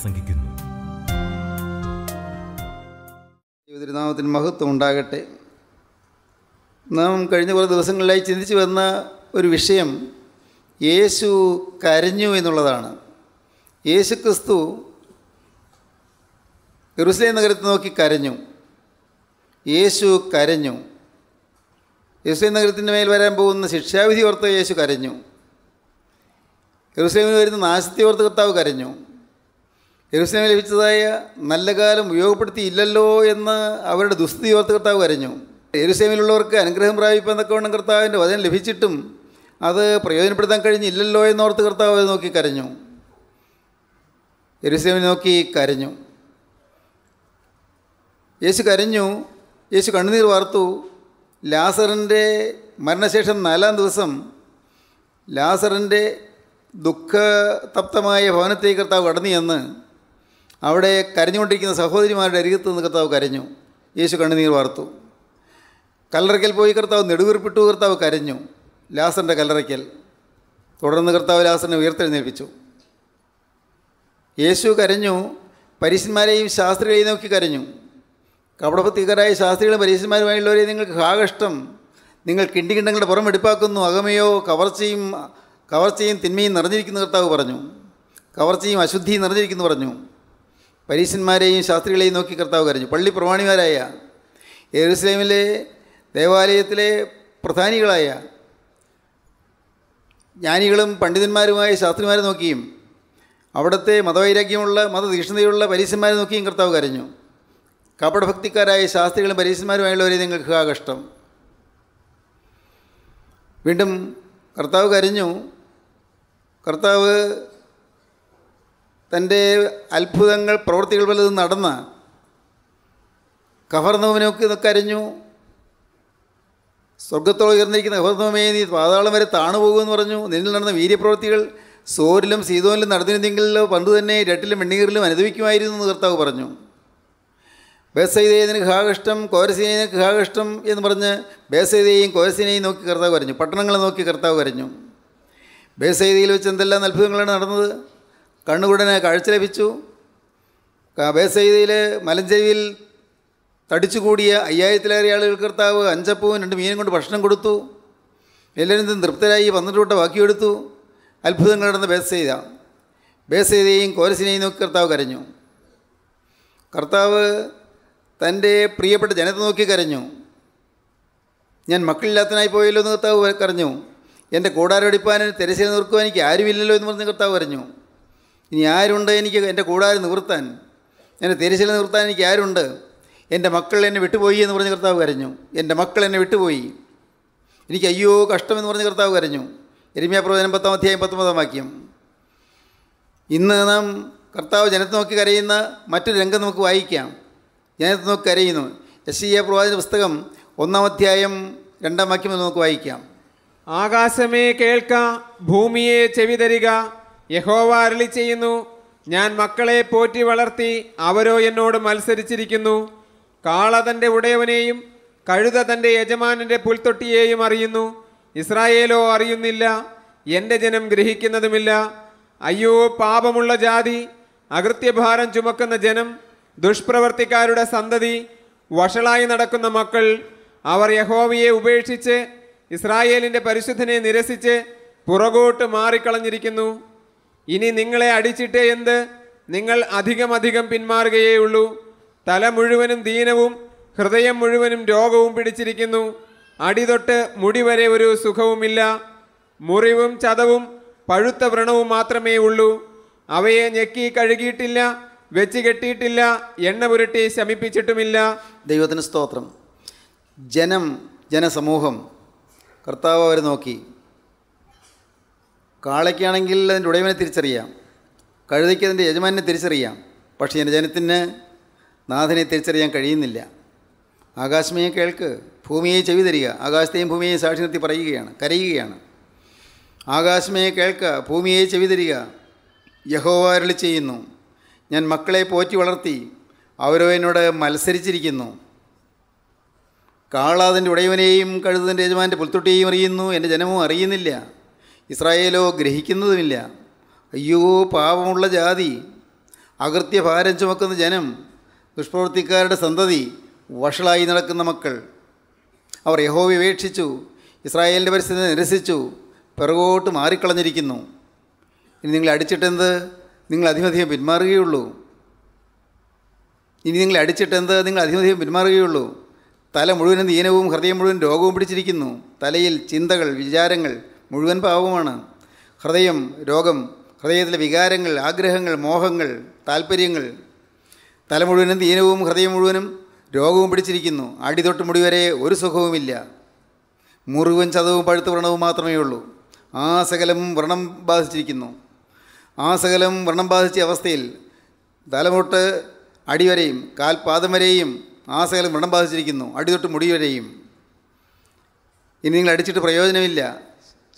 പ്രസംഗിക്കുന്നു തിരുനാമത്തിന് മഹത്വം ഉണ്ടാകട്ടെ നാം കഴിഞ്ഞ കുറേ ദിവസങ്ങളിലായി ചിന്തിച്ചു വന്ന ഒരു വിഷയം യേശു കരഞ്ഞു എന്നുള്ളതാണ് യേശു ക്രിസ്തു എറുസലേം നഗരത്തെ നോക്കി കരഞ്ഞു യേശു കരഞ്ഞു യെറുസലേം നഗരത്തിൻ്റെ മേൽ വരാൻ പോകുന്ന ശിക്ഷാവിധി ഓർത്ത് യേശു കരഞ്ഞു യെറുസലേമിൽ വരുന്ന നാശത്തെ ഓർത്ത് കർത്താവ് കരഞ്ഞു യെരുസലേം ലഭിച്ചതായ നല്ല കാലം ഉപയോഗപ്പെടുത്തിയില്ലല്ലോ എന്ന് അവരുടെ ദുസ്ഥിതി ഓർത്ത് കർത്താവ് കരഞ്ഞു യെരുസലേമിലുള്ളവർക്ക് അനുഗ്രഹം എന്നൊക്കെ തക്കവണ്ണം കർത്താവിൻ്റെ വചനം ലഭിച്ചിട്ടും അത് പ്രയോജനപ്പെടുത്താൻ കഴിഞ്ഞില്ലല്ലോ എന്നോർത്ത് കർത്താവ് അത് നോക്കി കരഞ്ഞു യെരുസലേമിനെ നോക്കി കരഞ്ഞു യേശു കരഞ്ഞു യേശു കണ്ണുനീർ വാർത്തു ലാസറിൻ്റെ മരണശേഷം നാലാം ദിവസം ലാസറിൻ്റെ ദുഃഖതപ്തമായ ഭവനത്തെ കർത്താവ് കടന്നു എന്ന് അവിടെ കരഞ്ഞുകൊണ്ടിരിക്കുന്ന സഹോദരിമാരുടെ അരികത്ത് നിന്ന് കർത്താവ് കരഞ്ഞു യേശു കണ്ണുനീർ വാർത്തു കല്ലറയ്ക്കൽ പോയി കർത്താവ് നെടുവീർപ്പിട്ടു കർത്താവ് കരഞ്ഞു ലാസറിൻ്റെ കല്ലറയ്ക്കൽ തുടർന്ന് കർത്താവ് ലാസറിനെ ഉയർത്തെഴുന്നേൽപ്പിച്ചു യേശു കരഞ്ഞു പരീശന്മാരെയും ശാസ്ത്രികളെയും നോക്കി കരഞ്ഞു കപടഭക്തികരായ ശാസ്ത്രികളും പരീശന്മാരുമായുള്ളവരെ നിങ്ങൾക്ക് ഹാകഷ്ടം നിങ്ങൾ കിണ്ടികിണ്ടങ്ങളുടെ പുറം എടുപ്പാക്കുന്നു അകമയോ കവർച്ചയും കവർച്ചയും തിന്മയും നിറഞ്ഞിരിക്കുന്ന കർത്താവ് പറഞ്ഞു കവർച്ചയും അശുദ്ധിയും നിറഞ്ഞിരിക്കുന്നു പറഞ്ഞു പരീശന്മാരെയും ശാസ്ത്രികളെയും നോക്കി കർത്താവ് കരഞ്ഞു പള്ളി പ്രമാണിമാരായ യെറുസലേമിലെ ദേവാലയത്തിലെ പ്രധാനികളായ ജ്ഞാനികളും പണ്ഡിതന്മാരുമായ ശാസ്ത്രിമാരെ നോക്കിയും അവിടുത്തെ മതവൈരാഗ്യമുള്ള മതതീക്ഷ്ണതയുള്ള പരീശന്മാരെ നോക്കിയും കർത്താവ് കരഞ്ഞു കപടഭക്തിക്കാരായ ശാസ്ത്രികളും പരീശന്മാരുമായുള്ളവരെ നിങ്ങൾക്ക് ആ കഷ്ടം വീണ്ടും കർത്താവ് കരഞ്ഞു കർത്താവ് തൻ്റെ അത്ഭുതങ്ങൾ പ്രവൃത്തികൾ വല്ലതും നടന്ന കഫർനോമിനൊക്കെ കരഞ്ഞു സ്വർഗത്തോളം ഉയർന്നിരിക്കുന്ന കഫർനോമേ നീ പാതാളം വരെ താണുപോകുമെന്ന് പറഞ്ഞു നിന്നിൽ നടന്ന വീര്യപ്രവൃത്തികൾ സോരിലും സീതോനിലും നടന്നിരുന്നെങ്കിലോ പണ്ട് തന്നെ രട്ടിലും വെണ്ണീറിലും അനുഭവിക്കുമായിരുന്നു എന്ന് കർത്താവ് പറഞ്ഞു ബേസൈതേതിന് ഖാഗഷ്ടം കോരസിനേന് ഖാഗഷ്ടം എന്ന് പറഞ്ഞ് ബേസൈതയെയും കോരസേനയും നോക്കി കർത്താവ് പറഞ്ഞു പട്ടണങ്ങളെ നോക്കി കർത്താവ് പറഞ്ഞു ബേസൈതയിൽ വെച്ച് എന്തെല്ലാം അത്ഭുതങ്ങളാണ് നടന്നത് കണ്ണുകുടനെ കാഴ്ച ലഭിച്ചു ബേസൈതയിൽ മലഞ്ചെരുവിൽ തടിച്ചുകൂടിയ അയ്യായിരത്തിലേറെ ആളുകൾ കർത്താവ് അഞ്ചപ്പവും രണ്ട് മീനും കൊണ്ട് ഭക്ഷണം കൊടുത്തു എല്ലാവരും തൃപ്തരായി പന്ത്രണ്ട് വട്ട വാക്കിയെടുത്തു അത്ഭുതങ്ങൾ നടന്ന ബേസൈത ബേസൈതയും കോരസിനെയും നോക്കി കർത്താവ് കരഞ്ഞു കർത്താവ് തൻ്റെ പ്രിയപ്പെട്ട ജനത്തെ നോക്കി കരഞ്ഞു ഞാൻ മക്കളില്ലാത്തനായി പോയല്ലോ എന്ന് കർത്താവ് കരഞ്ഞു എൻ്റെ കൂടാരടിപ്പാനും തിരശ്ശീല നിർക്കുവാൻ എനിക്ക് ആരുമില്ലല്ലോ എന്ന് പറഞ്ഞ് കർത്താവ് കരഞ്ഞു ഇനി ആരുണ്ട് എനിക്ക് എൻ്റെ കൂടാതെ നിവർത്താൻ എന്നെ തിരിച്ചിൽ നിവർത്താൻ എനിക്ക് ആരുണ്ട് എൻ്റെ മക്കൾ എന്നെ വിട്ടുപോയി എന്ന് പറഞ്ഞ് കർത്താവ് കരഞ്ഞു എൻ്റെ മക്കൾ എന്നെ വിട്ടുപോയി എനിക്ക് അയ്യോ കഷ്ടമെന്ന് പറഞ്ഞ് കർത്താവ് കരഞ്ഞു എരുമിയ പ്രവചനം പത്താം അധ്യായം പത്തൊമ്പതാം വാക്യം ഇന്ന് നാം കർത്താവ് ജനത്തെ നോക്കി കരയുന്ന മറ്റൊരു രംഗം നമുക്ക് വായിക്കാം ജനത്തെ നോക്കി കരയുന്നു എസ് പ്രവചന എ പ്രവാചന പുസ്തകം ഒന്നാം അധ്യായം രണ്ടാം വാക്യം നമുക്ക് വായിക്കാം ആകാശമേ കേൾക്ക ഭൂമിയെ ചെവി തരിക യഹോവ അരളി ചെയ്യുന്നു ഞാൻ മക്കളെ പോറ്റി വളർത്തി അവരോ എന്നോട് മത്സരിച്ചിരിക്കുന്നു കാള തൻ്റെ ഉടയവനെയും കഴുത തൻ്റെ യജമാനൻ്റെ പുൽത്തൊട്ടിയെയും അറിയുന്നു ഇസ്രായേലോ അറിയുന്നില്ല എൻ്റെ ജനം ഗ്രഹിക്കുന്നതുമില്ല അയ്യോ പാപമുള്ള ജാതി അകൃത്യഭാരം ചുമക്കുന്ന ജനം ദുഷ്പ്രവർത്തിക്കാരുടെ സന്തതി വഷളായി നടക്കുന്ന മക്കൾ അവർ യഹോവയെ ഉപേക്ഷിച്ച് ഇസ്രായേലിൻ്റെ പരിശുദ്ധനെ നിരസിച്ച് പുറകോട്ട് മാറിക്കളഞ്ഞിരിക്കുന്നു ഇനി നിങ്ങളെ അടിച്ചിട്ടേ എന്ത് നിങ്ങൾ അധികമധികം പിന്മാറുകയേയുള്ളൂ തല മുഴുവനും ദീനവും ഹൃദയം മുഴുവനും രോഗവും പിടിച്ചിരിക്കുന്നു അടിതൊട്ട് മുടി വരെ ഒരു സുഖവുമില്ല മുറിവും ചതവും പഴുത്ത വ്രണവും മാത്രമേ ഉള്ളൂ അവയെ ഞെക്കി കഴുകിയിട്ടില്ല വെച്ച് കെട്ടിയിട്ടില്ല എണ്ണ പുരട്ടി ശമിപ്പിച്ചിട്ടുമില്ല ദൈവത്തിന് സ്തോത്രം ജനം ജനസമൂഹം കർത്താവ് അവർ നോക്കി കാളയ്ക്കാണെങ്കിൽ അതിൻ്റെ ഉടയവനെ തിരിച്ചറിയാം കഴുതയ്ക്ക് അതിൻ്റെ യജമാനെ തിരിച്ചറിയാം പക്ഷേ എൻ്റെ ജനത്തിന് നാഥനെ തിരിച്ചറിയാൻ കഴിയുന്നില്ല ആകാശമേ കേൾക്ക് ഭൂമിയെ ചെവി തരിക ആകാശത്തെയും ഭൂമിയെയും സാക്ഷി നിർത്തി പറയുകയാണ് കരയുകയാണ് ആകാശമേ കേൾക്ക ഭൂമിയെ ചെവി തരിക യഹോവാരളി ചെയ്യുന്നു ഞാൻ മക്കളെ പോറ്റി വളർത്തി അവരോ എന്നോട് മത്സരിച്ചിരിക്കുന്നു കാളാതിൻ്റെ ഉടയവനെയും കഴുതൻ്റെ യജമാൻ്റെ പുൽത്തൊട്ടിയെയും അറിയുന്നു എൻ്റെ ജനമോ അറിയുന്നില്ല ഇസ്രായേലോ ഗ്രഹിക്കുന്നതുമില്ല അയ്യോ പാപമുള്ള ജാതി അകൃത്യഭാരം ചുമക്കുന്ന ജനം ദുഷ്പ്രവൃത്തിക്കാരുടെ സന്തതി വഷളായി നടക്കുന്ന മക്കൾ അവർ യഹോ വിവേക്ഷിച്ചു ഇസ്രായേലിൻ്റെ പരിസ്ഥിതി നിരസിച്ചു പിറകോട്ട് മാറിക്കളഞ്ഞിരിക്കുന്നു ഇനി നിങ്ങൾ അടിച്ചിട്ടെന്ത് നിങ്ങൾ അധികമധികം പിന്മാറുകയുള്ളൂ ഇനി നിങ്ങൾ അടിച്ചിട്ടെന്ത് നിങ്ങൾ അധികമധികം പിന്മാറുകയുള്ളൂ തല മുഴുവനും ദീനവും ഹൃദയം മുഴുവൻ രോഗവും പിടിച്ചിരിക്കുന്നു തലയിൽ ചിന്തകൾ വിചാരങ്ങൾ മുഴുവൻ പാവമാണ് ഹൃദയം രോഗം ഹൃദയത്തിലെ വികാരങ്ങൾ ആഗ്രഹങ്ങൾ മോഹങ്ങൾ താല്പര്യങ്ങൾ തല മുഴുവനും ദീനവും ഹൃദയം മുഴുവനും രോഗവും പിടിച്ചിരിക്കുന്നു അടിതൊട്ട് മുടി വരെ ഒരു സുഖവുമില്ല മുറിവൻ ചതവും പഴുത്ത വ്രണവും മാത്രമേ ഉള്ളൂ ആ സകലം വ്രണം ബാധിച്ചിരിക്കുന്നു ആ സകലം വ്രണം ബാധിച്ച അവസ്ഥയിൽ തലമുട്ട് അടിവരെയും കാൽപാദം വരെയും ആ സകലം വ്രണം ബാധിച്ചിരിക്കുന്നു അടിതൊട്ട് മുടി വരെയും ഇനി നിങ്ങൾ അടിച്ചിട്ട് പ്രയോജനമില്ല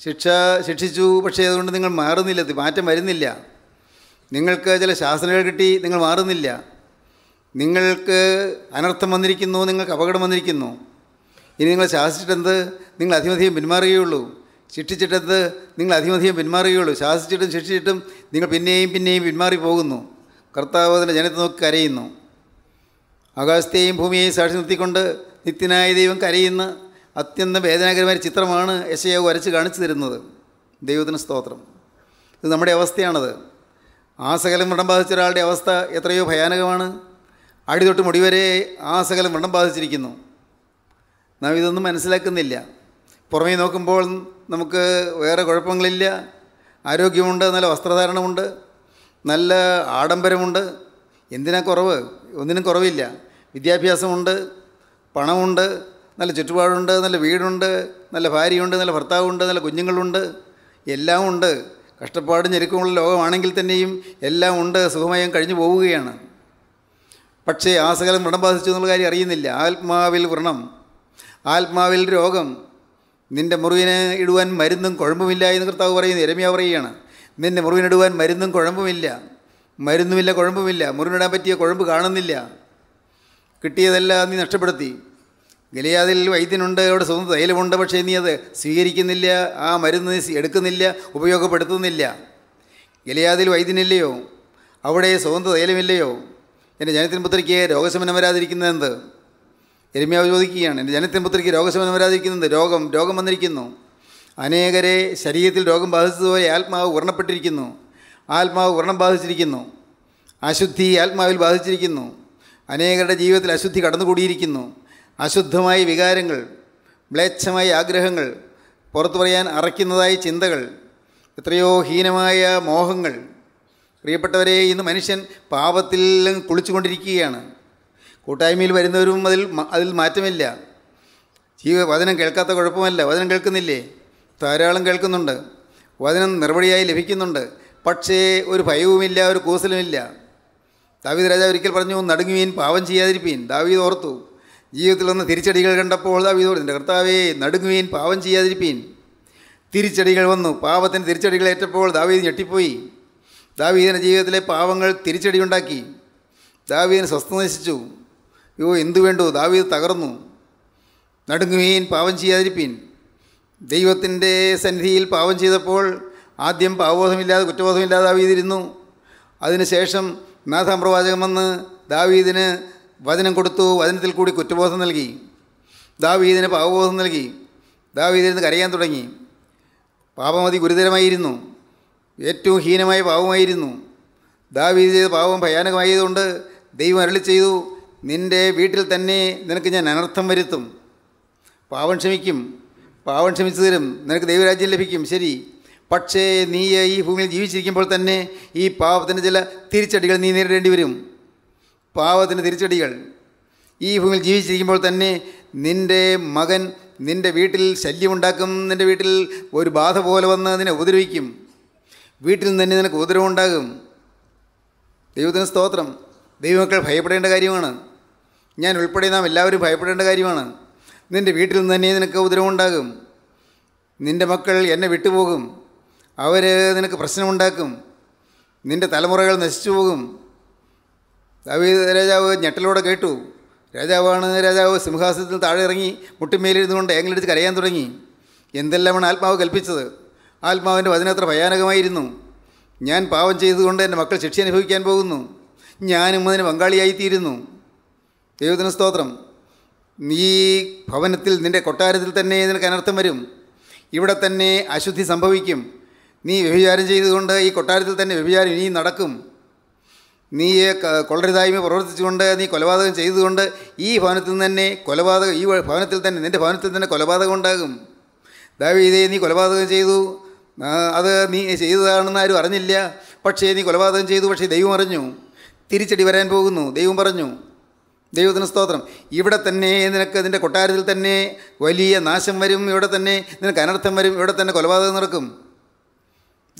ശിക്ഷ ശിക്ഷിച്ചു പക്ഷേ അതുകൊണ്ട് നിങ്ങൾ മാറുന്നില്ല മാറ്റം വരുന്നില്ല നിങ്ങൾക്ക് ചില ശാസനകൾ കിട്ടി നിങ്ങൾ മാറുന്നില്ല നിങ്ങൾക്ക് അനർത്ഥം വന്നിരിക്കുന്നു നിങ്ങൾക്ക് അപകടം വന്നിരിക്കുന്നു ഇനി നിങ്ങൾ ശാസിച്ചിട്ടെന്ത് നിങ്ങൾ അധിമധികം പിന്മാറുകയുള്ളൂ ശിക്ഷിച്ചിട്ടെന്ത് നിങ്ങൾ അധിമധികം പിന്മാറുകയുള്ളൂ ശാസിച്ചിട്ടും ശിക്ഷിച്ചിട്ടും നിങ്ങൾ പിന്നെയും പിന്നെയും പിന്മാറി പോകുന്നു കർത്താവ് അതിൻ്റെ ജനത്തെ നോക്കി കരയുന്നു ആകാശത്തെയും ഭൂമിയെയും സാക്ഷി നിർത്തിക്കൊണ്ട് നിത്യനായ ദൈവം കരയുന്ന അത്യന്തം വേദനാകരമായ ചിത്രമാണ് യശയാവ് വരച്ച് കാണിച്ചു തരുന്നത് ദൈവത്തിന് സ്തോത്രം ഇത് നമ്മുടെ അവസ്ഥയാണത് ആ സകലം വ്രണം ബാധിച്ച ഒരാളുടെ അവസ്ഥ എത്രയോ ഭയാനകമാണ് അടി തൊട്ട് മുടി വരെ ആ സകലം വ്രണം ബാധിച്ചിരിക്കുന്നു നാം ഇതൊന്നും മനസ്സിലാക്കുന്നില്ല പുറമേ നോക്കുമ്പോൾ നമുക്ക് വേറെ കുഴപ്പങ്ങളില്ല ആരോഗ്യമുണ്ട് നല്ല വസ്ത്രധാരണമുണ്ട് നല്ല ആഡംബരമുണ്ട് എന്തിനാ കുറവ് ഒന്നിനും കുറവില്ല വിദ്യാഭ്യാസമുണ്ട് പണമുണ്ട് നല്ല ചുറ്റുപാടുണ്ട് നല്ല വീടുണ്ട് നല്ല ഭാര്യയുണ്ട് നല്ല ഭർത്താവുണ്ട് നല്ല കുഞ്ഞുങ്ങളുണ്ട് എല്ലാം ഉണ്ട് കഷ്ടപ്പാടും ഞെരുക്കമുള്ള ലോകമാണെങ്കിൽ തന്നെയും എല്ലാം ഉണ്ട് സുഖമയം കഴിഞ്ഞു പോവുകയാണ് പക്ഷേ ആ സകലം വ്രണം ബാധിച്ചു എന്നുള്ള കാര്യം അറിയുന്നില്ല ആത്മാവിൽ വ്രണം ആത്മാവിൽ രോഗം നിൻ്റെ മുറിവിനെ ഇടുവാൻ മരുന്നും കുഴമ്പുമില്ല എന്ന് കർത്താവ് പറയുന്നു രമ്യ പറയുകയാണ് നിൻ്റെ മുറിവിനിടുവാൻ മരുന്നും കുഴമ്പുമില്ല മരുന്നുമില്ല കുഴമ്പുമില്ല മുറിവിനിടാൻ പറ്റിയ കുഴമ്പ് കാണുന്നില്ല കിട്ടിയതെല്ലാം നീ നഷ്ടപ്പെടുത്തി ഗലിയാതിൽ വൈദ്യനുണ്ട് അവിടെ സ്വന്തം തൈലമുണ്ട് പക്ഷേ നീ അത് സ്വീകരിക്കുന്നില്ല ആ മരുന്ന് എടുക്കുന്നില്ല ഉപയോഗപ്പെടുത്തുന്നില്ല ഗലിയാതിൽ വൈദ്യനില്ലയോ അവിടെ സ്വന്തം തൈലമില്ലയോ എൻ്റെ ജനത്തിൻ പുത്രിക്ക് രോഗശമനം വരാതിരിക്കുന്നത് എന്ത് എരുമയാവ് ചോദിക്കുകയാണ് എൻ്റെ ജനത്തിൻ പുത്രിക്ക് രോഗശമനം വരാതിരിക്കുന്നത് രോഗം രോഗം വന്നിരിക്കുന്നു അനേകരെ ശരീരത്തിൽ രോഗം ബാധിച്ചതുപോലെ ആത്മാവ് വർണ്ണപ്പെട്ടിരിക്കുന്നു ആത്മാവ് വർണ്ണം ബാധിച്ചിരിക്കുന്നു അശുദ്ധി ആത്മാവിൽ ബാധിച്ചിരിക്കുന്നു അനേകരുടെ ജീവിതത്തിൽ അശുദ്ധി കടന്നുകൂടിയിരിക്കുന്നു അശുദ്ധമായ വികാരങ്ങൾ മ്ലേച്ഛമായ ആഗ്രഹങ്ങൾ പുറത്തു പറയാൻ അറയ്ക്കുന്നതായ ചിന്തകൾ എത്രയോ ഹീനമായ മോഹങ്ങൾ പ്രിയപ്പെട്ടവരെ ഇന്ന് മനുഷ്യൻ പാപത്തിൽ കുളിച്ചുകൊണ്ടിരിക്കുകയാണ് കൂട്ടായ്മയിൽ വരുന്നവരും അതിൽ അതിൽ മാറ്റമില്ല ജീവ വചനം കേൾക്കാത്ത കുഴപ്പമല്ല വചനം കേൾക്കുന്നില്ലേ ധാരാളം കേൾക്കുന്നുണ്ട് വചനം നിർവടിയായി ലഭിക്കുന്നുണ്ട് പക്ഷേ ഒരു ഭയവുമില്ല ഒരു കൂസലുമില്ല ദാവീദ് രാജാവ് ഒരിക്കൽ പറഞ്ഞു നടുങ്ങുവീൻ പാവം ചെയ്യാതിരിപ്പീൻ ദാവീദ് ഓർത്തു ജീവിതത്തിൽ നിന്ന് തിരിച്ചടികൾ കണ്ടപ്പോൾ ദാവീദോട് നിൻ്റെ കർത്താവേ നടുങ്ങുവീൻ പാവം ചെയ്യാതിരിപ്പീൻ തിരിച്ചടികൾ വന്നു പാവത്തിന് തിരിച്ചടികൾ ഏറ്റപ്പോൾ ദാവീദ് ഞെട്ടിപ്പോയി ദാവീദിൻ്റെ ജീവിതത്തിലെ പാവങ്ങൾ ഉണ്ടാക്കി ദാവീദിനെ സ്വസ്ഥ നശിച്ചു അയ്യോ എന്തു വേണ്ടു ദാവീദ് തകർന്നു നടുങ്ങുവീൻ പാവം ചെയ്യാതിരിപ്പീൻ ദൈവത്തിൻ്റെ സന്നിധിയിൽ പാവം ചെയ്തപ്പോൾ ആദ്യം പാവബോധമില്ലാതെ കുറ്റബോധമില്ലാതെ ദാവീദിരുന്നു അതിനുശേഷം നാഥാം പ്രവാചകം ദാവീദിന് വചനം കൊടുത്തു വചനത്തിൽ കൂടി കുറ്റബോധം നൽകി ദാവീദിന് പാവബോധം നൽകി ദാവീദിന് കരയാൻ തുടങ്ങി പാപമതി ഗുരുതരമായിരുന്നു ഏറ്റവും ഹീനമായ പാപമായിരുന്നു ദാവീദ് ചെയ്ത പാപം ഭയാനകമായതുകൊണ്ട് ദൈവം അരളി ചെയ്തു നിൻ്റെ വീട്ടിൽ തന്നെ നിനക്ക് ഞാൻ അനർത്ഥം വരുത്തും പാവം ക്ഷമിക്കും പാവം ക്ഷമിച്ചു തരും നിനക്ക് ദൈവരാജ്യം ലഭിക്കും ശരി പക്ഷേ നീ ഈ ഭൂമിയിൽ ജീവിച്ചിരിക്കുമ്പോൾ തന്നെ ഈ പാപത്തിൻ്റെ ചില തിരിച്ചടികൾ നീ നേരിടേണ്ടി വരും പാവത്തിൻ്റെ തിരിച്ചടികൾ ഈ ഭൂമിയിൽ ജീവിച്ചിരിക്കുമ്പോൾ തന്നെ നിൻ്റെ മകൻ നിൻ്റെ വീട്ടിൽ ശല്യമുണ്ടാക്കും നിൻ്റെ വീട്ടിൽ ഒരു ബാധ പോലെ വന്ന് നിന്നെ ഉപദ്രവിക്കും വീട്ടിൽ നിന്ന് തന്നെ നിനക്ക് ഉപദ്രവമുണ്ടാകും ദൈവത്തിന് സ്തോത്രം ദൈവമക്കൾ ഭയപ്പെടേണ്ട കാര്യമാണ് ഞാൻ ഉൾപ്പെടെ നാം എല്ലാവരും ഭയപ്പെടേണ്ട കാര്യമാണ് നിൻ്റെ വീട്ടിൽ നിന്ന് തന്നെ നിനക്ക് ഉപദ്രവമുണ്ടാകും നിൻ്റെ മക്കൾ എന്നെ വിട്ടുപോകും അവർ നിനക്ക് പ്രശ്നമുണ്ടാക്കും നിൻ്റെ തലമുറകൾ നശിച്ചു പോകും ദാവീദ് രാജാവ് ഞെട്ടലൂടെ കേട്ടു രാജാവാണ് രാജാവ് സിംഹാസനത്തിൽ താഴെ ഇറങ്ങി മുട്ടിമേലിരുന്നു കൊണ്ട് ഏങ്ങലെടുത്ത് കരയാൻ തുടങ്ങി എന്തെല്ലാമാണ് ആത്മാവ് കൽപ്പിച്ചത് ആത്മാവിൻ്റെ വചനത്ര ഭയാനകമായിരുന്നു ഞാൻ പാവം ചെയ്തുകൊണ്ട് എൻ്റെ മക്കൾ ശിക്ഷ അനുഭവിക്കാൻ പോകുന്നു ഞാനും അതിന് പങ്കാളിയായിത്തീരുന്നു ദൈവത്തിന് സ്തോത്രം നീ ഭവനത്തിൽ നിൻ്റെ കൊട്ടാരത്തിൽ തന്നെ നിനക്ക് അനർത്ഥം വരും ഇവിടെ തന്നെ അശുദ്ധി സംഭവിക്കും നീ വ്യഭിചാരം ചെയ്തുകൊണ്ട് ഈ കൊട്ടാരത്തിൽ തന്നെ വ്യഭിചാരം ഇനിയും നടക്കും നീ കൊള്ളരുതായ്മ പ്രവർത്തിച്ചുകൊണ്ട് നീ കൊലപാതകം ചെയ്തുകൊണ്ട് ഈ ഭവനത്തിൽ നിന്ന് തന്നെ കൊലപാതകം ഈ ഭവനത്തിൽ തന്നെ നിൻ്റെ ഭവനത്തിൽ തന്നെ കൊലപാതകം ഉണ്ടാകും ദൈവീതേ നീ കൊലപാതകം ചെയ്തു അത് നീ ചെയ്തതാണെന്ന് ആരും അറിഞ്ഞില്ല പക്ഷേ നീ കൊലപാതകം ചെയ്തു പക്ഷേ ദൈവം അറിഞ്ഞു തിരിച്ചടി വരാൻ പോകുന്നു ദൈവം പറഞ്ഞു ദൈവത്തിന് സ്തോത്രം ഇവിടെ തന്നെ നിനക്ക് നിൻ്റെ കൊട്ടാരത്തിൽ തന്നെ വലിയ നാശം വരും ഇവിടെ തന്നെ നിനക്ക് അനർത്ഥം വരും ഇവിടെ തന്നെ കൊലപാതകം നടക്കും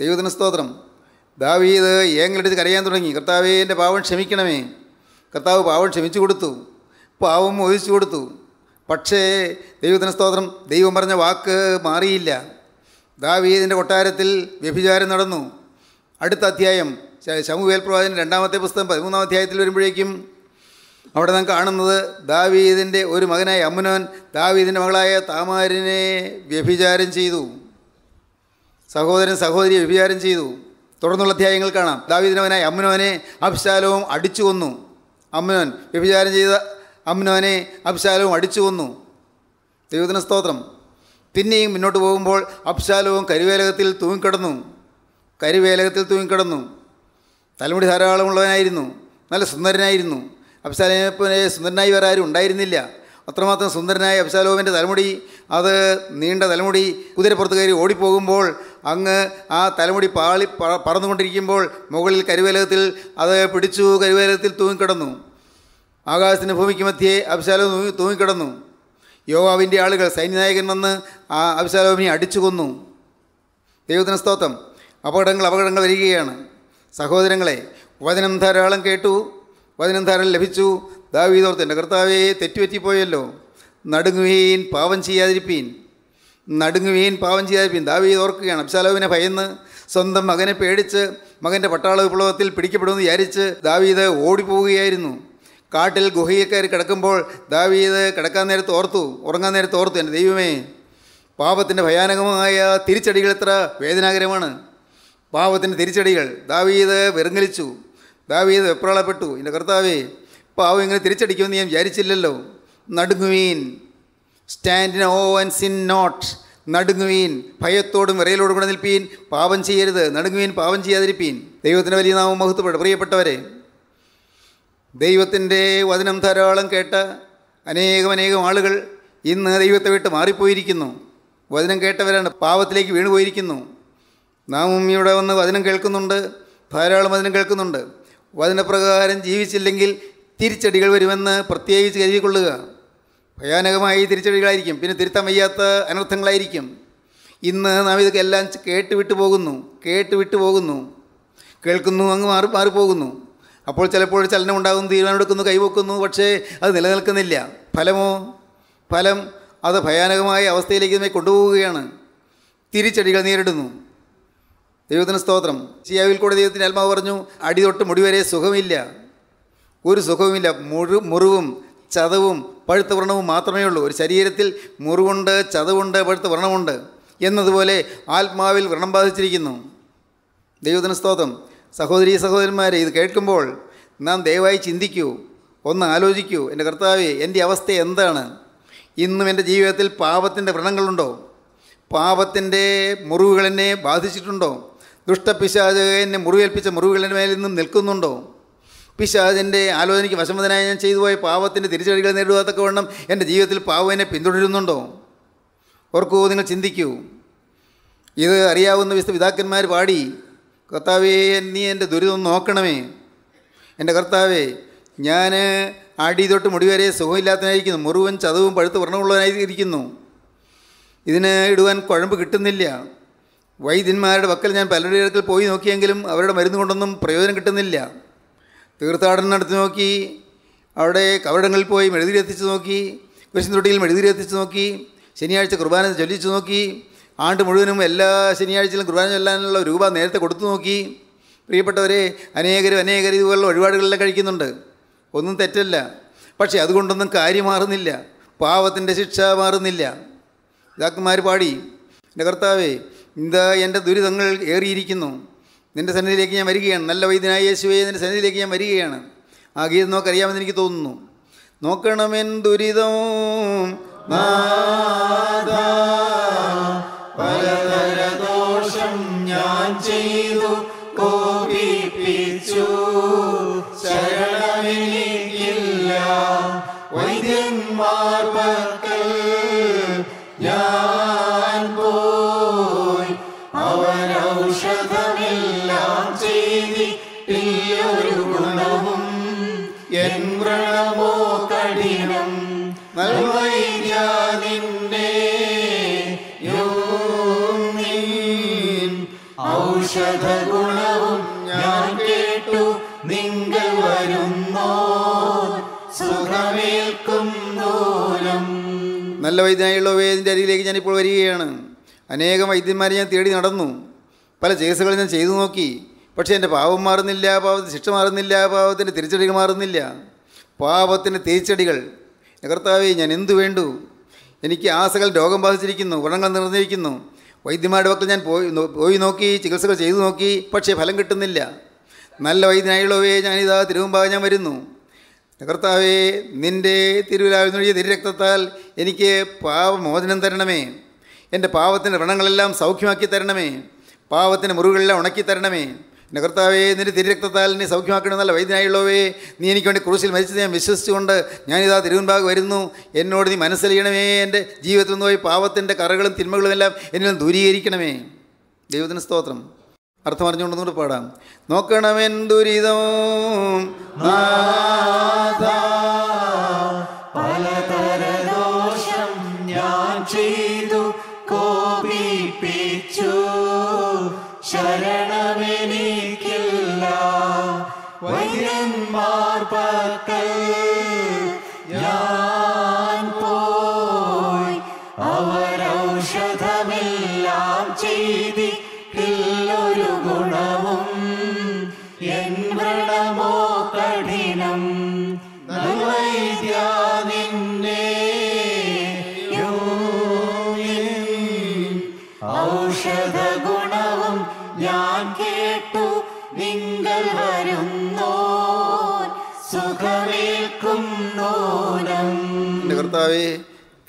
ദൈവത്തിന് സ്തോത്രം ദാവീദ് ഏങ്ങലെടുത്ത് കരയാൻ തുടങ്ങി കർത്താവേ എൻ്റെ പാവം ക്ഷമിക്കണമേ കർത്താവ് പാവം ക്ഷമിച്ചു കൊടുത്തു പാവം ഒഴിച്ചു കൊടുത്തു പക്ഷേ ദൈവത്തിന് സ്തോത്രം ദൈവം പറഞ്ഞ വാക്ക് മാറിയില്ല ദാവീദിൻ്റെ കൊട്ടാരത്തിൽ വ്യഭിചാരം നടന്നു അടുത്ത അധ്യായം ശമുവേൽ പ്രവാചൻ രണ്ടാമത്തെ പുസ്തകം പതിമൂന്നാം അധ്യായത്തിൽ വരുമ്പോഴേക്കും അവിടെ നാം കാണുന്നത് ദാവീദിൻ്റെ ഒരു മകനായ അമ്മുനോൻ ദാവീദിൻ്റെ മകളായ താമാരിനെ വ്യഭിചാരം ചെയ്തു സഹോദരൻ സഹോദരി വ്യഭിചാരം ചെയ്തു തുടർന്നുള്ള അധ്യായങ്ങൾ കാണാം ദാവീദിനവനായി അമ്മനോനെ അഭിശാലവും അടിച്ചു കൊന്നു അമ്മനോൻ വ്യഭിചാരം ചെയ്ത അമ്മനോനെ അഭിശാലവും അടിച്ചു കൊന്നു ദൈവദിന സ്തോത്രം പിന്നെയും മുന്നോട്ട് പോകുമ്പോൾ അബ്ശാലവും കരിവേലകത്തിൽ തൂങ്ങിക്കിടന്നു കരിവേലകത്തിൽ തൂങ്ങിക്കിടന്നു തലമുടി ധാരാളമുള്ളവനായിരുന്നു നല്ല സുന്ദരനായിരുന്നു അബ്ശാലോമിനെ സുന്ദരനായി വേറെ ആരും ഉണ്ടായിരുന്നില്ല അത്രമാത്രം സുന്ദരനായ അബ്ശാലോമിൻ്റെ തലമുടി അത് നീണ്ട തലമുടി കുതിരപ്പുറത്ത് കയറി ഓടിപ്പോകുമ്പോൾ അങ്ങ് ആ തലമുടി പാളി പറന്നുകൊണ്ടിരിക്കുമ്പോൾ മുകളിൽ കരുവേലകത്തിൽ അത് പിടിച്ചു കരുവേലകത്തിൽ തൂങ്ങിക്കിടന്നു ആകാശത്തിന് ഭൂമിക്ക് മധ്യേ തൂങ്ങി തൂങ്ങിക്കിടന്നു യോവാവിൻ്റെ ആളുകൾ സൈന്യനായകൻ വന്ന് ആ അഭിശാലോഭിനെ അടിച്ചു കൊന്നു ദൈവത്തിന് സ്തോത്രം അപകടങ്ങൾ അപകടങ്ങൾ വരികയാണ് സഹോദരങ്ങളെ വചനം ധാരാളം കേട്ടു വചനം ധാരാളം ലഭിച്ചു ദാവീതോർത്ത് എൻ്റെ കർത്താവേ തെറ്റുപറ്റിപ്പോയല്ലോ നടുങ്ങുകയും പാവം ചെയ്യാതിരിപ്പീൻ നടുങ്ങുകയും പാവം ചെയ്യാതെ പിൻ ദാവീത് ഓർക്കുകയാണ് അബ്ശാലോവിനെ ഭയന്ന് സ്വന്തം മകനെ പേടിച്ച് മകൻ്റെ പട്ടാള വിപ്ലവത്തിൽ പിടിക്കപ്പെടുമെന്ന് വിചാരിച്ച് ദാവീത് ഓടിപ്പോവുകയായിരുന്നു കാട്ടിൽ ഗുഹയിൽ കയറി കിടക്കുമ്പോൾ ദാവീത് കിടക്കാൻ നേരത്ത് ഓർത്തു ഉറങ്ങാൻ നേരത്ത് ഓർത്തു എൻ്റെ ദൈവമേ പാപത്തിൻ്റെ ഭയാനകമായ തിരിച്ചടികൾ എത്ര വേദനാകരമാണ് പാപത്തിൻ്റെ തിരിച്ചടികൾ ദാവീത് വെറുങ്ങലിച്ചു ദാവീത് വെപ്രാളപ്പെട്ടു എൻ്റെ കർത്താവേ പാവം ഇങ്ങനെ തിരിച്ചടിക്കുമെന്ന് ഞാൻ വിചാരിച്ചില്ലല്ലോ നടുങ്ങുവീൻ stand awe and sin not നടുങ്ങുവീൻ ഭയത്തോടും വിറയലോടും കൂടെ നിൽപ്പീൻ പാപം ചെയ്യരുത് നടുങ്ങുവീൻ പാപം ചെയ്യാതിരിപ്പീൻ ദൈവത്തിൻ്റെ വലിയ നാമം മഹത്വപ്പെട്ട് പ്രിയപ്പെട്ടവരെ ദൈവത്തിൻ്റെ വചനം ധാരാളം കേട്ട അനേകം അനേകം ആളുകൾ ഇന്ന് ദൈവത്തെ വിട്ട് മാറിപ്പോയിരിക്കുന്നു വചനം കേട്ടവരാണ് പാപത്തിലേക്ക് വീണുപോയിരിക്കുന്നു നാമും ഇവിടെ വന്ന് വചനം കേൾക്കുന്നുണ്ട് ധാരാളം വചനം കേൾക്കുന്നുണ്ട് വചനപ്രകാരം ജീവിച്ചില്ലെങ്കിൽ തിരിച്ചടികൾ വരുമെന്ന് പ്രത്യേകിച്ച് കരുതിക്കൊള്ളുക ഭയാനകമായി തിരിച്ചടികളായിരിക്കും പിന്നെ തിരുത്താൻ വയ്യാത്ത അനർത്ഥങ്ങളായിരിക്കും ഇന്ന് നാം ഇതൊക്കെ എല്ലാം കേട്ട് വിട്ടു പോകുന്നു കേട്ട് വിട്ടു പോകുന്നു കേൾക്കുന്നു അങ്ങ് മാറി മാറിപ്പോകുന്നു അപ്പോൾ ചിലപ്പോൾ ചലനം ഉണ്ടാകുന്നു തീരുമാനമെടുക്കുന്നു കൈവെക്കുന്നു പക്ഷേ അത് നിലനിൽക്കുന്നില്ല ഫലമോ ഫലം അത് ഭയാനകമായ അവസ്ഥയിലേക്ക് നമ്മെ കൊണ്ടുപോവുകയാണ് തിരിച്ചടികൾ നേരിടുന്നു ദൈവത്തിന് സ്തോത്രം ചിയാവിൽ കൂടെ ദൈവത്തിൻ്റെ ആത്മാവ് പറഞ്ഞു അടി തൊട്ട് മുടി വരെ സുഖമില്ല ഒരു സുഖവുമില്ല മുഴു മുറിവും ചതവും പഴുത്ത വ്രണവും മാത്രമേ ഉള്ളൂ ഒരു ശരീരത്തിൽ മുറിവുണ്ട് ചതവുണ്ട് പഴുത്ത വ്രണമുണ്ട് എന്നതുപോലെ ആത്മാവിൽ വ്രണം ബാധിച്ചിരിക്കുന്നു ദൈവത്തിന് സ്തോത്രം സഹോദരീ സഹോദരന്മാരെ ഇത് കേൾക്കുമ്പോൾ നാം ദയവായി ചിന്തിക്കൂ ഒന്ന് ആലോചിക്കൂ എൻ്റെ കർത്താവ് എൻ്റെ അവസ്ഥ എന്താണ് ഇന്നും എൻ്റെ ജീവിതത്തിൽ പാപത്തിൻ്റെ വ്രണങ്ങളുണ്ടോ പാപത്തിൻ്റെ മുറിവുകൾ എന്നെ ബാധിച്ചിട്ടുണ്ടോ ദുഷ്ടപിശാചകനെ മുറിവേൽപ്പിച്ച മുറിവുകൾ മേലിൽ നിന്നും നിൽക്കുന്നുണ്ടോ പിശാദിൻ്റെ ആലോചനയ്ക്ക് വശമതനായി ഞാൻ ചെയ്തു പോയ പാവത്തിൻ്റെ തിരിച്ചടികൾ നേടുവാത്തക്ക വണ്ണം എൻ്റെ ജീവിതത്തിൽ പാവം എന്നെ പിന്തുടരുന്നുണ്ടോ ഓർക്കൂ നിങ്ങൾ ചിന്തിക്കൂ ഇത് അറിയാവുന്ന വിശുദ്ധ പിതാക്കന്മാർ പാടി കർത്താവേ നീ എൻ്റെ ദുരിതം നോക്കണമേ എൻ്റെ കർത്താവേ ഞാൻ അടി തൊട്ട് മുടിവരെ വരെ മുറിവും ചതവും പഴുത്ത് വർണ്ണമുള്ളവനായിരിക്കുന്നു ഇതിന് ഇടുവാൻ കുഴമ്പ് കിട്ടുന്നില്ല വൈദ്യന്മാരുടെ വക്കൽ ഞാൻ പലരുടെ ഇടത്തിൽ പോയി നോക്കിയെങ്കിലും അവരുടെ മരുന്ന് കൊണ്ടൊന്നും പ്രയോജനം കിട്ടുന്നില്ല തീർത്ഥാടനം നടത്തി നോക്കി അവിടെ കവടങ്ങളിൽ പോയി മെഴുതിരി എത്തിച്ചു നോക്കി കുരിശുതൊട്ടിയിൽ മെഴുതിരി എത്തിച്ചു നോക്കി ശനിയാഴ്ച കുർബാന ചൊല്ലിച്ചു നോക്കി ആണ്ട് മുഴുവനും എല്ലാ ശനിയാഴ്ചയിലും കുർബാന ചൊല്ലാനുള്ള രൂപ നേരത്തെ കൊടുത്തു നോക്കി പ്രിയപ്പെട്ടവരെ അനേകരും അനേകരും ഇതുപോലുള്ള വഴിപാടുകളെല്ലാം കഴിക്കുന്നുണ്ട് ഒന്നും തെറ്റല്ല പക്ഷേ അതുകൊണ്ടൊന്നും കാര്യം മാറുന്നില്ല പാവത്തിൻ്റെ ശിക്ഷ മാറുന്നില്ല ഇതാക്കന്മാർ പാടി എൻ്റെ കർത്താവേ എന്താ എൻ്റെ ദുരിതങ്ങൾ ഏറിയിരിക്കുന്നു നിൻ്റെ സന്നിധിയിലേക്ക് ഞാൻ വരികയാണ് നല്ല വൈദ്യനായ യേശുവേ നിൻ്റെ സന്നിധിയിലേക്ക് ഞാൻ വരികയാണ് ആ ഗീതം നോക്കറിയാമെന്ന് എനിക്ക് തോന്നുന്നു നോക്കണമെൻ ദുരിതവും പലതര ദോഷം ഞാൻ ചെയ്തു നല്ല വൈദ്യനായുള്ള വേദിൻ്റെ അരികിലേക്ക് ഞാൻ ഇപ്പോൾ വരികയാണ് അനേകം വൈദ്യന്മാരെ ഞാൻ തേടി നടന്നു പല ചികിത്സകൾ ഞാൻ ചെയ്തു നോക്കി പക്ഷേ എൻ്റെ പാപം മാറുന്നില്ല പാവത്തിന് ശിക്ഷ മാറുന്നില്ല പാവത്തിൻ്റെ തിരിച്ചടികൾ മാറുന്നില്ല പാപത്തിൻ്റെ തിരിച്ചടികൾ കർത്താവെ ഞാൻ എന്തു വേണ്ടു എനിക്ക് ആസകൾ രോഗം ബാധിച്ചിരിക്കുന്നു ഗുണങ്ങൾ നിറഞ്ഞിരിക്കുന്നു വൈദ്യന്മാരുടെ പക്കൽ ഞാൻ പോയി പോയി നോക്കി ചികിത്സകൾ ചെയ്തു നോക്കി പക്ഷേ ഫലം കിട്ടുന്നില്ല നല്ല വൈദ്യനായുള്ളവയെ ഞാനിതാ തിരുവുമ്പാകെ ഞാൻ വരുന്നു കർത്താവേ നിൻ്റെ തിരുവിലാവിനൊഴിയ തിരുരക്തത്താൽ എനിക്ക് പാപമോചനം തരണമേ എൻ്റെ പാവത്തിൻ്റെ വ്രണങ്ങളെല്ലാം സൗഖ്യമാക്കി തരണമേ പാവത്തിൻ്റെ മുറിവുകളെല്ലാം ഉണക്കി തരണമേ എൻ്റെ കർത്താവേ നിൻ്റെ തിരുരക്തത്താൽ നീ സൗഖ്യമാക്കണമെന്നല്ല വൈദ്യനായുള്ളവേ നീ എനിക്ക് വേണ്ടി ക്രൂശിൽ മരിച്ചത് ഞാൻ വിശ്വസിച്ചുകൊണ്ട് ഞാനിതാ തിരുവൻപാകെ വരുന്നു എന്നോട് നീ മനസ്സലിയണമേ എൻ്റെ ജീവിതത്തിൽ നിന്ന് പോയി പാവത്തിൻ്റെ കറകളും തിന്മകളും എല്ലാം എന്നിലും ദൂരീകരിക്കണമേ ദൈവത്തിന് സ്തോത്രം അർത്ഥം അറിഞ്ഞുകൊണ്ടെന്നുകൂടെ പാടാം നോക്കണമെൻ ദുരിതവും പലതര ദോഷം ഞാൻ ചെയ്യും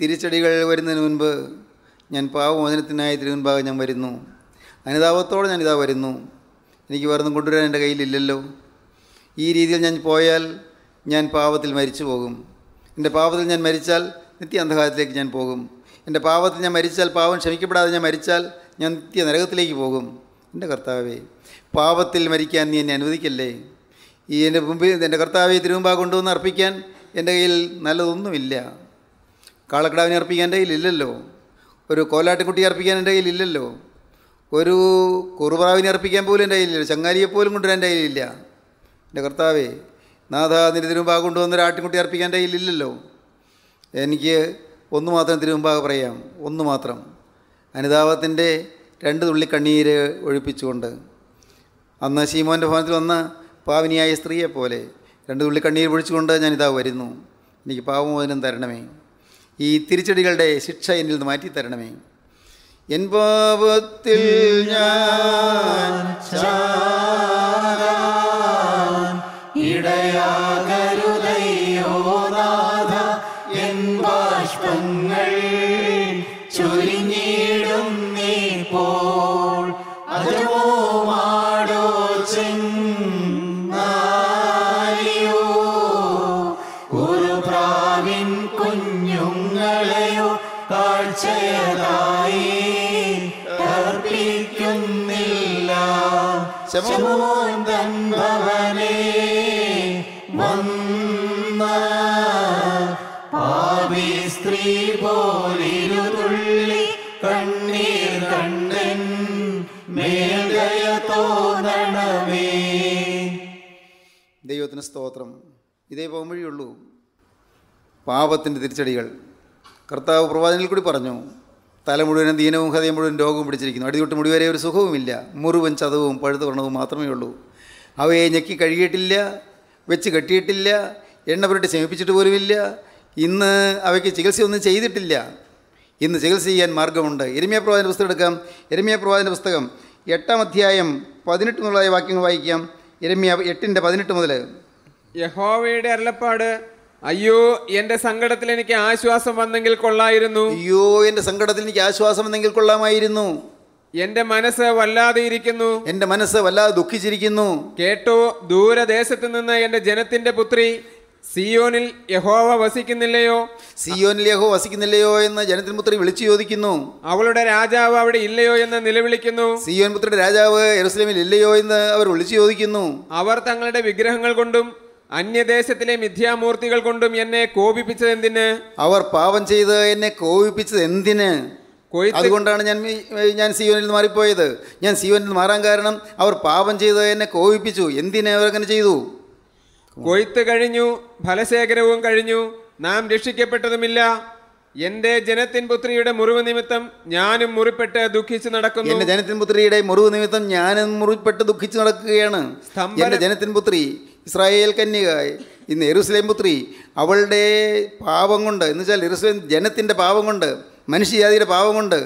തിരിച്ചടികൾ വരുന്നതിന് മുൻപ് ഞാൻ പാവമോചനത്തിനായി തിരുമുൻപാകെ ഞാൻ വരുന്നു അനുതാപത്തോടെ ഞാനിതാ വരുന്നു എനിക്ക് വേറൊന്നും കൊണ്ടുവരാൻ എൻ്റെ കയ്യിലില്ലല്ലോ ഈ രീതിയിൽ ഞാൻ പോയാൽ ഞാൻ പാപത്തിൽ മരിച്ചു പോകും എൻ്റെ പാപത്തിൽ ഞാൻ മരിച്ചാൽ നിത്യ അന്ധകാരത്തിലേക്ക് ഞാൻ പോകും എൻ്റെ പാപത്തിൽ ഞാൻ മരിച്ചാൽ പാവം ക്ഷമിക്കപ്പെടാതെ ഞാൻ മരിച്ചാൽ ഞാൻ നിത്യ നരകത്തിലേക്ക് പോകും എൻ്റെ കർത്താവേ പാപത്തിൽ മരിക്കാൻ നീ എന്നെ അനുവദിക്കല്ലേ ഈ എൻ്റെ മുമ്പിൽ എൻ്റെ കർത്താവെ തിരുമുമ്പാ കൊണ്ടുവന്ന് അർപ്പിക്കാൻ എൻ്റെ കയ്യിൽ നല്ലതൊന്നുമില്ല കാളക്കിടാവിനെ അർപ്പിക്കാൻ എൻ്റെ കയ്യിലില്ലല്ലോ ഒരു കോലാട്ടിക്കുട്ടിയെ അർപ്പിക്കാൻ എൻ്റെ കയ്യിലില്ലല്ലോ ഒരു കുറുപ്രാവിനെ അർപ്പിക്കാൻ പോലും എൻ്റെ കയ്യിലില്ല ചങ്ങാലിയെ പോലും കൊണ്ടുവരാൻ എൻ്റെ കയ്യിലില്ല എൻ്റെ കർത്താവേ നാഥ നിന്റെ തിരുമുമ്പാകെ കൊണ്ടുവന്നൊരു ആട്ടിൻകുട്ടി അർപ്പിക്കാൻ എൻ്റെ കയ്യിലില്ലല്ലോ എനിക്ക് ഒന്ന് മാത്രം തിരുമുമ്പാകെ പറയാം ഒന്ന് മാത്രം അനിതാപത്തിൻ്റെ രണ്ട് തുള്ളി കണ്ണീര് ഒഴിപ്പിച്ചുകൊണ്ട് അന്ന് ശീമോൻ്റെ ഭവനത്തിൽ വന്ന പാവിനിയായ സ്ത്രീയെപ്പോലെ രണ്ട് തുള്ളി കണ്ണീർ പൊഴിച്ചുകൊണ്ട് ഞാനിതാ വരുന്നു എനിക്ക് പാവമോചനം തരണമേ ഈ തിരിച്ചടികളുടെ ശിക്ഷ എന്നിൽ നിന്ന് മാറ്റിത്തരണമേ എൻ പാപത്തിൽ ഞാൻ ശമൂന്തൻ ഭവനേ വന്ന പാപി സ്ത്രീ പോലിരുതുള്ളി കണ്ണീർ കണ്ണൻ മേലയ തോന്നണമേ ദൈവത്തിന് സ്തോത്രം ഇതേ പോകുമ്പോഴേ ഉള്ളൂ പാപത്തിൻ്റെ തിരിച്ചടികൾ കർത്താവ് പ്രവാചനിൽ കൂടി പറഞ്ഞു തല മുഴുവനും ദീനവും ഹൃദയം മുഴുവൻ രോഗവും പിടിച്ചിരിക്കുന്നു അടിതൊട്ട് മുടിവരെ ഒരു സുഖവുമില്ല മുറിവും ചതവും പഴുത്ത് വ്രണവും മാത്രമേ ഉള്ളൂ അവയെ ഞെക്കി കഴുകിയിട്ടില്ല വെച്ച് കെട്ടിയിട്ടില്ല എണ്ണ പുരട്ടി ശമിപ്പിച്ചിട്ട് പോലുമില്ല ഇന്ന് അവയ്ക്ക് ചികിത്സയൊന്നും ചെയ്തിട്ടില്ല ഇന്ന് ചികിത്സ ചെയ്യാൻ മാർഗമുണ്ട് എരുമിയ പ്രവാചന പുസ്തകം എടുക്കാം എരുമിയ പ്രവാചന പുസ്തകം എട്ടാം അധ്യായം പതിനെട്ട് മുതലായ വാക്യങ്ങൾ വായിക്കാം എരുമിയ എട്ടിൻ്റെ പതിനെട്ട് മുതൽ യഹോവയുടെ അരുളപ്പാട് അയ്യോ എന്റെ സങ്കടത്തിൽ എനിക്ക് ആശ്വാസം വന്നെങ്കിൽ കൊള്ളായിരുന്നു അയ്യോ എന്റെ സങ്കടത്തിൽ എനിക്ക് ആശ്വാസം വന്നെങ്കിൽ കൊള്ളാമായിരുന്നു എന്റെ മനസ്സ് വല്ലാതെ ഇരിക്കുന്നു എന്റെ മനസ്സ് വല്ലാതെ ദുഃഖിച്ചിരിക്കുന്നു കേട്ടോ ദൂരദേശത്ത് നിന്ന് എന്റെ ജനത്തിന്റെ പുത്രി സിയോനിൽ യഹോവ വസിക്കുന്നില്ലയോ സിയോനിൽ യഹോ വസിക്കുന്നില്ലയോ എന്ന് ജനത്തിന് പുത്രി വിളിച്ചു ചോദിക്കുന്നു അവളുടെ രാജാവ് അവിടെ ഇല്ലയോ എന്ന് നിലവിളിക്കുന്നു സിയോൻ പുത്രിയുടെ രാജാവ് എറുസലേമിൽ ഇല്ലയോ എന്ന് അവർ വിളിച്ചു ചോദിക്കുന്നു അവർ തങ്ങളുടെ വിഗ്രഹങ്ങൾ കൊണ്ടും അന്യദേശത്തിലെ മിഥ്യാമൂർത്തികൾ കൊണ്ടും എന്നെ കോപിപ്പിച്ചത് എന്തിന് അവർ പാപം ചെയ്ത് എന്നെ കോപിപ്പിച്ചത് എന്തിന് അതുകൊണ്ടാണ് ഞാൻ ഞാൻ സിയോനിൽ നിന്ന് മാറിപ്പോയത് ഞാൻ സിയോനിൽ നിന്ന് മാറാൻ കാരണം അവർ പാപം ചെയ്ത് എന്നെ കോപിപ്പിച്ചു എന്തിനെ അവരങ്ങനെ ചെയ്തു കൊയ്ത്ത് കഴിഞ്ഞു ഫലശേഖരവും കഴിഞ്ഞു നാം രക്ഷിക്കപ്പെട്ടതുമില്ല എന്റെ ജനത്തിൻ പുത്രിയുടെ മുറിവ് നിമിത്തം ഞാനും മുറിപ്പെട്ട് ദുഃഖിച്ച് നടക്കുന്നു എന്റെ ജനത്തിൻ പുത്രിയുടെ മുറിവ് നിമിത്തം ഞാനും മുറിപ്പെട്ട് ദുഃഖിച്ച് നടക്കുകയാണ് എന്റെ ജനത്തിൻ പുത്രി ഇസ്രായേൽ കന്യകായ് ഇന്ന് എറുസലേം പുത്രി അവളുടെ പാപം കൊണ്ട് എന്ന് വെച്ചാൽ എറുസലേം ജനത്തിൻ്റെ പാപം കൊണ്ട് മനുഷ്യജാതിയുടെ പാപം കൊണ്ട്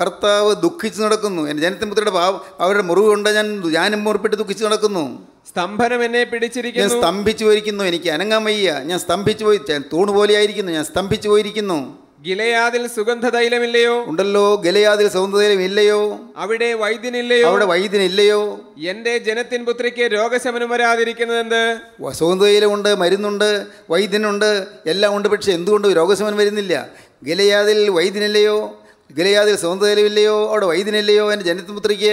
കർത്താവ് ദുഃഖിച്ച് നടക്കുന്നു എൻ്റെ ജനത്തിൻ പുത്രിയുടെ പാവം അവരുടെ മുറിവ് കൊണ്ട് ഞാൻ ഞാനും മുറിപ്പിട്ട് ദുഃഖിച്ച് നടക്കുന്നു സ്തംഭനം എന്നെ പിടിച്ചിരിക്കുന്നു ഞാൻ സ്തംഭിച്ചു പോയിരിക്കുന്നു എനിക്ക് അനങ്ങാൻ വയ്യ ഞാൻ സ്തംഭിച്ചു പോയി തൂണുപോലെയായിരിക്കുന്നു ഞാൻ സ്തംഭിച്ചു പോയിരിക്കുന്നു ഗിലയാദിൽ സുഗന്ധതൈലമില്ലയോ ഉണ്ടല്ലോ ഗിലയാദിൽ സുഗന്ധതൈലം ഇല്ലയോ അവിടെ വൈദ്യനില്ലയോ അവിടെ വൈദ്യനില്ലയോ എന്റെ ജനത്തിൻ പുത്രിക്ക് രോഗശമനം വരാതിരിക്കുന്നത് എന്ത് സുഗന്ധതൈലമുണ്ട് മരുന്നുണ്ട് വൈദ്യനുണ്ട് എല്ലാം ഉണ്ട് പക്ഷെ എന്തുകൊണ്ട് രോഗശമനം വരുന്നില്ല ഗിലയാതിൽ വൈദ്യനില്ലയോ ഗിലയാദിൽ സ്വന്തതയിലുമില്ലയോ അവിടെ വൈദ്യനില്ലയോ എൻ്റെ പുത്രിക്ക്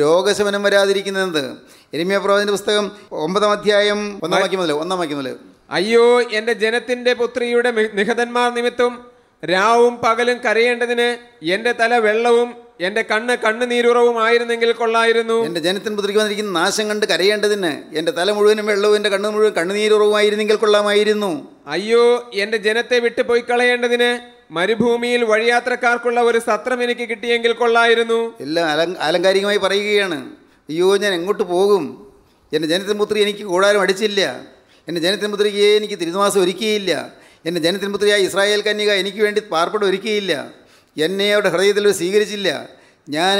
രോഗശമനം വരാതിരിക്കുന്നത് എരുമിയ പ്രവാചന പുസ്തകം ഒമ്പതാം അധ്യായം ഒന്നാം വാക്യം മുതൽ ഒന്നാം വാക്യം മുതൽ അയ്യോ എൻ്റെ ജനത്തിൻ്റെ പുത്രിയുടെ നിഹതന്മാർ നിമിത്തം രാവും പകലും കരയേണ്ടതിന് എൻ്റെ തല വെള്ളവും എന്റെ കണ്ണ് കണ്ണുനീരുറവും ആയിരുന്നെങ്കിൽ കൊള്ളായിരുന്നു എന്റെ ജനത്തിന് മുദ്രയ്ക്ക് വന്നിരിക്കുന്ന നാശം കണ്ട് കരയേണ്ടതിന് എന്റെ തല മുഴുവനും വെള്ളവും എന്റെ കണ്ണു മുഴുവൻ ആയിരുന്നെങ്കിൽ കൊള്ളാമായിരുന്നു അയ്യോ എന്റെ ജനത്തെ വിട്ടു പോയി കളയേണ്ടതിന് മരുഭൂമിയിൽ വഴിയാത്രക്കാർക്കുള്ള ഒരു സത്രം എനിക്ക് കിട്ടിയെങ്കിൽ കൊള്ളായിരുന്നു എല്ലാം ആലങ്കാരികമായി പറയുകയാണ് അയ്യോ ഞാൻ എങ്ങോട്ട് പോകും എൻ്റെ ജനത്തിൻ പുത്രി എനിക്ക് കൂടാരം അടിച്ചില്ല എൻ്റെ ജനത്തിൻ പുത്രിക്ക് എനിക്ക് തിരുമാസം ഒരുക്കിയില്ല എൻ്റെ ജനത്തിൻപുത്രിയായ ഇസ്രായേൽ കന്യക എനിക്ക് വേണ്ടി പാർപ്പിടം ഒരുക്കിയില്ല എന്നെ അവിടെ ഹൃദയത്തിൽ സ്വീകരിച്ചില്ല ഞാൻ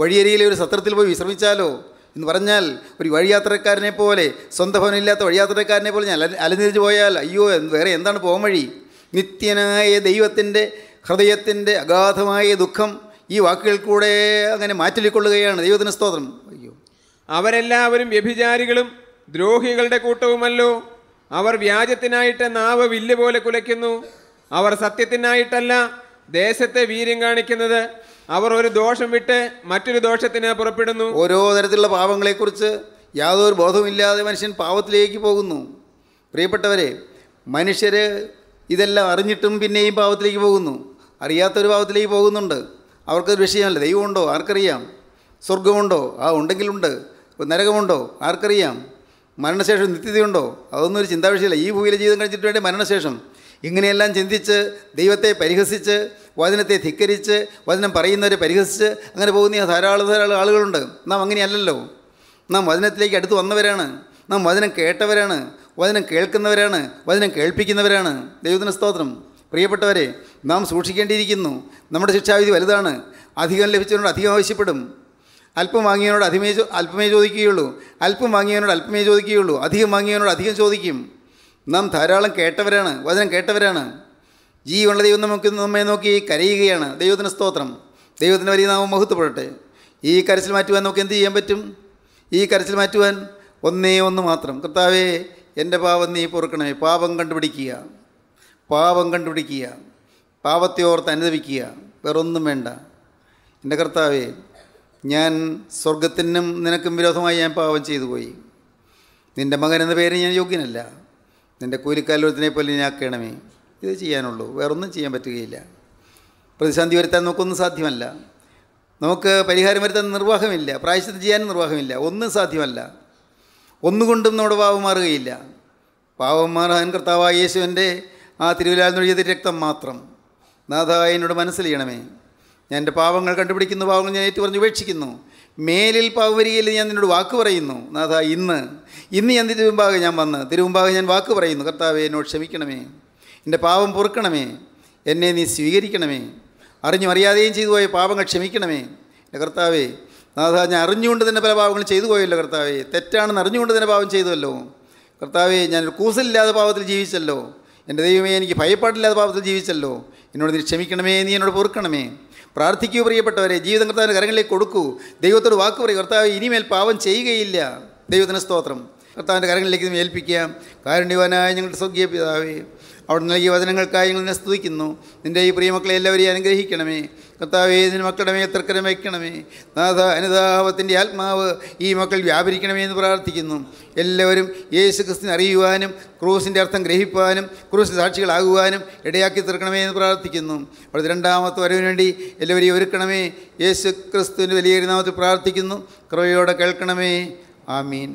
വഴിയരിയിലെ ഒരു സത്രത്തിൽ പോയി വിശ്രമിച്ചാലോ എന്ന് പറഞ്ഞാൽ ഒരു വഴിയാത്രക്കാരനെ പോലെ സ്വന്തം ഭവനമില്ലാത്ത വഴിയാത്രക്കാരനെ പോലെ ഞാൻ അലഞ്ഞിരിച്ച് പോയാൽ അയ്യോ വേറെ എന്താണ് പോകാൻ വഴി നിത്യനായ ദൈവത്തിൻ്റെ ഹൃദയത്തിൻ്റെ അഗാധമായ ദുഃഖം ഈ വാക്കുകൾ കൂടെ അങ്ങനെ മാറ്റിലിക്കൊള്ളുകയാണ് ദൈവത്തിന് സ്തോത്രം അയ്യോ അവരെല്ലാവരും വ്യഭിചാരികളും ദ്രോഹികളുടെ കൂട്ടവുമല്ലോ അവർ വ്യാജത്തിനായിട്ട് നാവ് വില്ല് പോലെ കുലയ്ക്കുന്നു അവർ സത്യത്തിനായിട്ടല്ല ദേശത്തെ വീര്യം കാണിക്കുന്നത് അവർ ഒരു ദോഷം വിട്ട് മറ്റൊരു ദോഷത്തിന് പുറപ്പെടുന്നു ഓരോ തരത്തിലുള്ള പാപങ്ങളെക്കുറിച്ച് യാതൊരു ബോധവുമില്ലാതെ മനുഷ്യൻ പാപത്തിലേക്ക് പോകുന്നു പ്രിയപ്പെട്ടവരെ മനുഷ്യർ ഇതെല്ലാം അറിഞ്ഞിട്ടും പിന്നെയും പാപത്തിലേക്ക് പോകുന്നു അറിയാത്തൊരു പാപത്തിലേക്ക് പോകുന്നുണ്ട് അവർക്കൊരു വിഷയമല്ല ദൈവമുണ്ടോ ആർക്കറിയാം സ്വർഗമുണ്ടോ ആ ഉണ്ടെങ്കിലുണ്ട് നരകമുണ്ടോ ആർക്കറിയാം മരണശേഷം നിത്യതയുണ്ടോ അതൊന്നും ഒരു ചിന്താ ഈ ഭൂമിയിലെ ജീവിതം കഴിച്ചിട്ട് വേണ്ടി മരണശേഷം ഇങ്ങനെയെല്ലാം ചിന്തിച്ച് ദൈവത്തെ പരിഹസിച്ച് വചനത്തെ ധിക്കരിച്ച് വചനം പറയുന്നവരെ പരിഹസിച്ച് അങ്ങനെ പോകുന്ന ധാരാളം ധാരാളം ആളുകളുണ്ട് നാം അങ്ങനെയല്ലല്ലോ നാം വചനത്തിലേക്ക് അടുത്ത് വന്നവരാണ് നാം വചനം കേട്ടവരാണ് വചനം കേൾക്കുന്നവരാണ് വചനം കേൾപ്പിക്കുന്നവരാണ് ദൈവത്തിന് സ്തോത്രം പ്രിയപ്പെട്ടവരെ നാം സൂക്ഷിക്കേണ്ടിയിരിക്കുന്നു നമ്മുടെ ശിക്ഷാവിധി വലുതാണ് അധികം ലഭിച്ചതുകൊണ്ട് അധികം ആവശ്യപ്പെടും അല്പം വാങ്ങിയവനോട് അധികമേ അല്പമേ ചോദിക്കുകയുള്ളൂ അല്പം വാങ്ങിയവനോട് അല്പമേ ചോദിക്കുകയുള്ളൂ അധികം വാങ്ങിയവനോട് അധികം ചോദിക്കും നാം ധാരാളം കേട്ടവരാണ് വചനം കേട്ടവരാണ് ജീവനുള്ള ദൈവം നമുക്ക് നമ്മെ നോക്കി കരയുകയാണ് ദൈവത്തിൻ്റെ സ്തോത്രം ദൈവത്തിൻ്റെ വലിയ നാമം മഹത്വപ്പെടട്ടെ ഈ കരച്ചിൽ മാറ്റുവാൻ നമുക്ക് എന്ത് ചെയ്യാൻ പറ്റും ഈ കരച്ചിൽ മാറ്റുവാൻ ഒന്നേ ഒന്ന് മാത്രം കർത്താവേ എൻ്റെ പാവം നീ പൊറുക്കണമേ പാപം കണ്ടുപിടിക്കുക പാപം കണ്ടുപിടിക്കുക പാപത്തെ ഓർത്ത് അനുദവിക്കുക വേറൊന്നും വേണ്ട എൻ്റെ കർത്താവേ ഞാൻ സ്വർഗത്തിനും നിനക്കും വിരോധമായി ഞാൻ പാപം ചെയ്തു പോയി നിൻ്റെ മകൻ എന്ന പേര് ഞാൻ യോഗ്യനല്ല നിൻ്റെ കൂലിക്കാലോചനെ പോലെ ഞാൻ ആക്കണമേ ഇത് ചെയ്യാനുള്ളൂ വേറൊന്നും ചെയ്യാൻ പറ്റുകയില്ല പ്രതിസന്ധി വരുത്താൻ നമുക്കൊന്നും സാധ്യമല്ല നമുക്ക് പരിഹാരം വരുത്താൻ നിർവാഹമില്ല പ്രായശ്ചിത്തം ചെയ്യാനും നിർവാഹമില്ല ഒന്നും സാധ്യമല്ല ഒന്നുകൊണ്ടും നമ്മുടെ പാവം മാറുകയില്ല പാവം മാറാൻ കർത്താവായ യേശുവിൻ്റെ ആ തിരുവിലാൽ നൊഴിയത് രക്തം മാത്രം നാഥ എന്നോട് മനസ്സിലെയ്യണമേ ഞാൻ എൻ്റെ പാവങ്ങൾ കണ്ടുപിടിക്കുന്ന പാവങ്ങൾ ഞാൻ ഏറ്റു പറഞ്ഞ് ഉപേക്ഷിക്കുന്നു മേലിൽ പൗവരിയിൽ ഞാൻ നിന്നോട് വാക്ക് പറയുന്നു നാഥ ഇന്ന് ഇന്ന് ഞാൻ തിരുമുമ്പാകെ ഞാൻ വന്ന് തിരുമുമ്പാകെ ഞാൻ വാക്ക് പറയുന്നു കർത്താവെ എന്നോട് ക്ഷമിക്കണമേ എൻ്റെ പാവം പൊറുക്കണമേ എന്നെ നീ സ്വീകരിക്കണമേ അറിഞ്ഞും അറിയാതെയും ചെയ്തു പോയ പാവങ്ങൾ ക്ഷമിക്കണമേ എൻ്റെ കർത്താവേ നാഥ ഞാൻ അറിഞ്ഞുകൊണ്ട് തന്നെ പല പാവങ്ങൾ ചെയ്തു പോയല്ലോ കർത്താവേ തെറ്റാണെന്ന് അറിഞ്ഞുകൊണ്ട് തന്നെ പാവം ചെയ്തുവല്ലോ കർത്താവേ ഞാനൊരു കൂസലില്ലാതെ പാപത്തിൽ ജീവിച്ചല്ലോ എൻ്റെ ദൈവമേ എനിക്ക് ഭയപ്പാടില്ലാതെ പാപത്തിൽ ജീവിച്ചല്ലോ എന്നോട് നീ ക്ഷമിക്കണമേ നീ എന്നോട് പൊറുക്കണമേ പ്രാർത്ഥിക്കൂ പ്രിയപ്പെട്ടവരെ ജീവിതം കർത്താവിൻ്റെ കരങ്ങളിലേക്ക് കൊടുക്കൂ ദൈവത്തോട് വാക്ക് പറയും കർത്താവ് ഇനിമേൽ പാവം ചെയ്യുകയില്ല ദൈവത്തിന് സ്തോത്രം കർത്താവിൻ്റെ കരങ്ങളിലേക്ക് ഏൽപ്പിക്കുക കാരുണ്യവാനായ ഞങ്ങളുടെ സ്വർഗീയ പിതാവേ അവിടെ നൽകിയ വചനങ്ങൾക്കായി ഞങ്ങൾ സ്തുതിക്കുന്നു നിൻ്റെ ഈ പ്രിയമക്കളെ എല്ലാവരെയും അനുഗ്രഹിക്കണമേ കർത്താവേ ഇതിന് മക്കളുടെ മേ തർക്കരം വയ്ക്കണമേ നാഥ അനുതാപത്തിൻ്റെ ആത്മാവ് ഈ മക്കൾ വ്യാപരിക്കണമേ എന്ന് പ്രാർത്ഥിക്കുന്നു എല്ലാവരും യേശു ക്രിസ്തുവിനെ അറിയുവാനും ക്രൂസിൻ്റെ അർത്ഥം ഗ്രഹിപ്പുവാനും ക്രൂസിൻ്റെ സാക്ഷികളാകുവാനും ഇടയാക്കി തീർക്കണമേ എന്ന് പ്രാർത്ഥിക്കുന്നു അവിടെ രണ്ടാമത്തെ വരവിന് വേണ്ടി എല്ലാവരെയും ഒരുക്കണമേ യേശു ക്രിസ്തുവിൻ്റെ വലിയ നാമത്തിൽ പ്രാർത്ഥിക്കുന്നു കൃപയോടെ കേൾക്കണമേ ആമീൻ